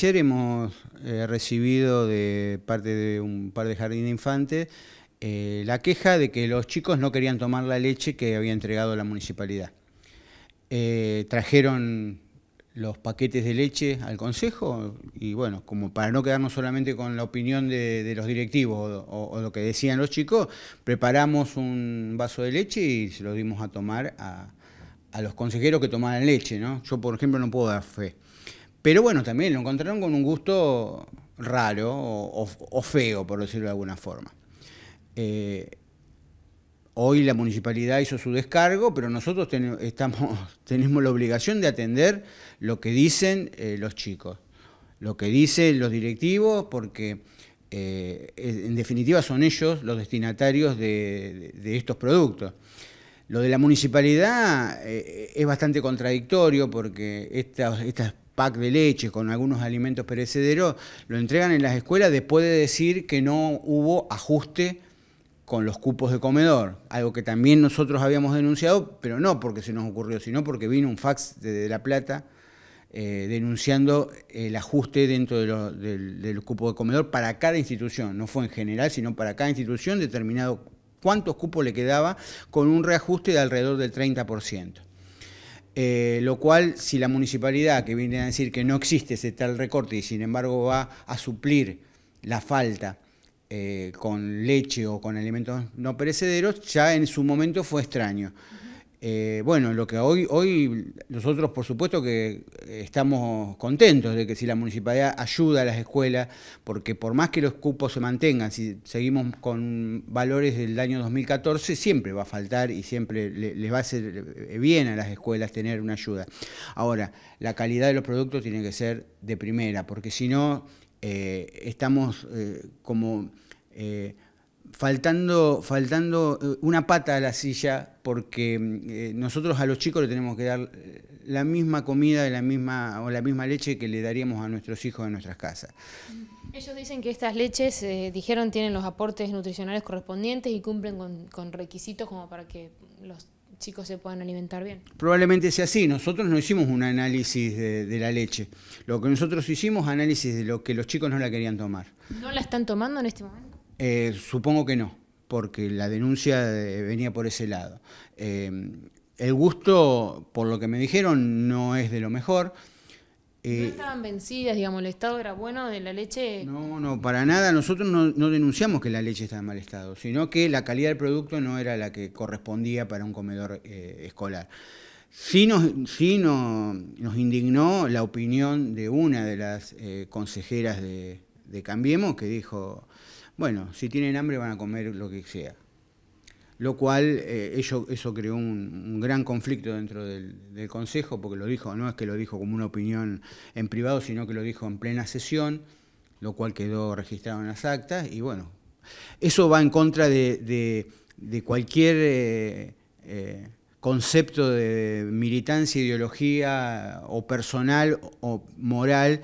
Ayer hemos eh, recibido de parte de un par de jardín de infantes eh, la queja de que los chicos no querían tomar la leche que había entregado la municipalidad. Eh, trajeron los paquetes de leche al Consejo y bueno, como para no quedarnos solamente con la opinión de, los directivos o, lo que decían los chicos, preparamos un vaso de leche y se lo dimos a tomar a, los consejeros que tomaran leche. Yo, por ejemplo, no puedo dar fe. Pero bueno, también lo encontraron con un gusto raro o, feo, por decirlo de alguna forma. Eh, hoy la municipalidad hizo su descargo, pero nosotros tenemos la obligación de atender lo que dicen eh, los chicos, lo que dicen los directivos, porque eh, en definitiva son ellos los destinatarios de estos productos. Lo de la municipalidad eh, eh, es bastante contradictorio porque estas esta pack de leche con algunos alimentos perecederos lo entregan en las escuelas después de decir que no hubo ajuste con los cupos de comedor, algo que también nosotros habíamos denunciado, pero no porque se nos ocurrió, sino porque vino un fax de, La Plata eh, denunciando el ajuste dentro del, cupo de comedor para cada institución, no fue en general, sino para cada institución determinado cuántos cupos le quedaba, con un reajuste de alrededor del 30%. Eh, lo cual, si la municipalidad que viene a decir que no existe ese tal recorte y sin embargo va a suplir la falta eh, con leche o con alimentos no perecederos, ya en su momento fue extraño. Eh, bueno, lo que hoy, hoy nosotros por supuesto que eh, estamos contentos de que si la municipalidad ayuda a las escuelas, porque por más que los cupos se mantengan, si seguimos con valores del año 2014, siempre va a faltar y siempre les va a hacer eh, bien a las escuelas tener una ayuda. Ahora, la calidad de los productos tiene que ser de primera, porque si no, estamos como faltando, faltando eh, una pata a la silla, porque mm, eh, nosotros a los chicos le tenemos que dar eh, la misma comida la misma, o la misma leche que le daríamos a nuestros hijos en nuestras casas. Ellos dicen que estas leches, dijeron, tienen los aportes nutricionales correspondientes y cumplen con, requisitos como para que los chicos se puedan alimentar bien. Probablemente sea así. Nosotros no hicimos un análisis de, de, la leche. Lo que nosotros hicimos, análisis de lo que los chicos no la querían tomar. ¿No la están tomando en este momento? Eh, supongo que no, porque la denuncia eh, venía por ese lado. Eh, el gusto, por lo que me dijeron, no es de lo mejor. no estaban vencidas, digamos, el estado era bueno de la leche. No, no, para nada. Nosotros no, denunciamos que la leche estaba en mal estado, sino que la calidad del producto no era la que correspondía para un comedor escolar. Sí, nos, no, nos indignó la opinión de una de las consejeras de, de Cambiemos que dijo, bueno, si tienen hambre van a comer lo que sea. Lo cual eh, eso creó un, gran conflicto dentro del, Consejo, porque lo dijo, no es que lo dijo como una opinión en privado, sino que lo dijo en plena sesión, lo cual quedó registrado en las actas, y bueno, eso va en contra de, cualquier eh, eh, concepto de militancia, ideología o personal o moral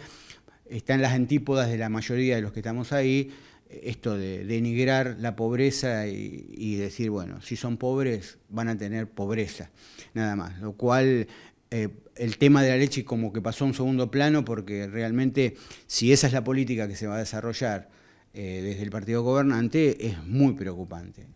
están las antípodas de la mayoría de los que estamos ahí, esto de denigrar la pobreza y, decir, bueno, si son pobres van a tener pobreza, nada más. Lo cual eh, el tema de la leche como que pasó a un segundo plano porque realmente si esa es la política que se va a desarrollar eh, desde el partido gobernante es muy preocupante.